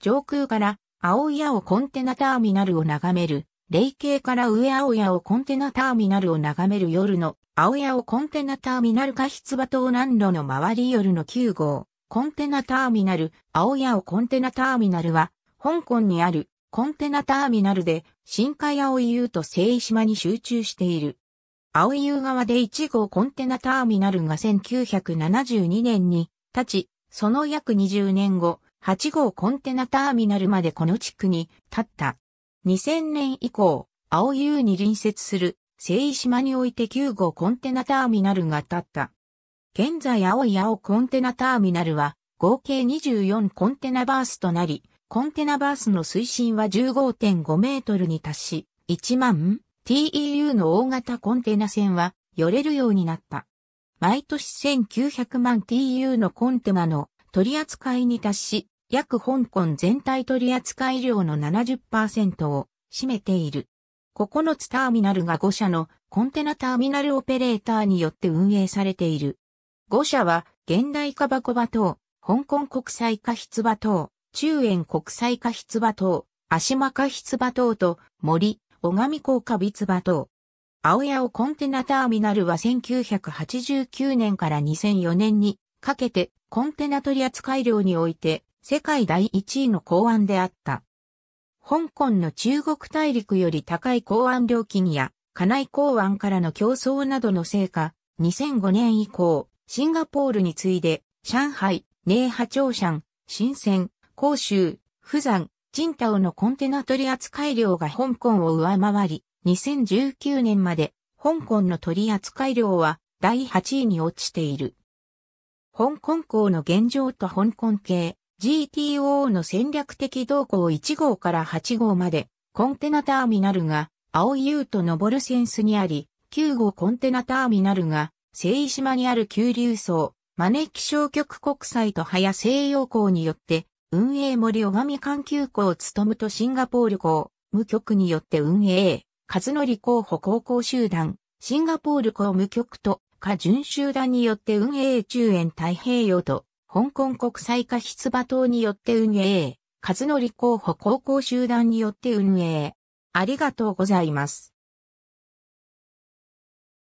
上空から青い青コンテナターミナルを眺める、霊形から上青青コンテナターミナルを眺める夜の青青コンテナターミナル加筆場東南路の周り夜の9号、コンテナターミナル、青青コンテナターミナルは、香港にあるコンテナターミナルで、新海青湯と聖島に集中している。青湯側で1号コンテナターミナルが1972年に立ち、その約20年後、8号コンテナターミナルまでこの地区に立った。2000年以降、青湯に隣接する聖島において9号コンテナターミナルが立った。現在青い青コンテナターミナルは合計24コンテナバースとなり、コンテナバースの水深は15.5メートルに達し、1万 TEU の大型コンテナ船は寄れるようになった。毎年1900万 TU のコンテナの取扱いに達し、約香港全体取扱量の70%を占めている。9つターミナルが5社のコンテナターミナルオペレーターによって運営されている。5社は、現代化箱場等、香港国際化筆場等、中園国際化筆場等、足間化筆場等と森、小上港化筆場等。青屋をコンテナターミナルは1989年から2004年にかけてコンテナ取扱量において世界第1位の港湾であった。香港の中国大陸より高い港湾料金や、家内港湾からの競争などの成果、2005年以降、シンガポールに次いで、上海、寧波長山、深鮮、広州、釜山、チンのコンテナ取扱量が香港を上回り、2019年まで香港の取扱量は第8位に落ちている。香港港の現状と香港系 GTO の戦略的動向1号から8号までコンテナターミナルが青い U と上るセンスにあり、9号コンテナターミナルが聖島にある急流層、招き小局国際と早西洋港によって運営森尾上環球港を務むとシンガポール港、無局によって運営、和則候補高校集団、シンガポール港無局と下準集団によって運営中園太平洋と、香港国際化出馬党によって運営、和則候補高校集団によって運営。ありがとうございます。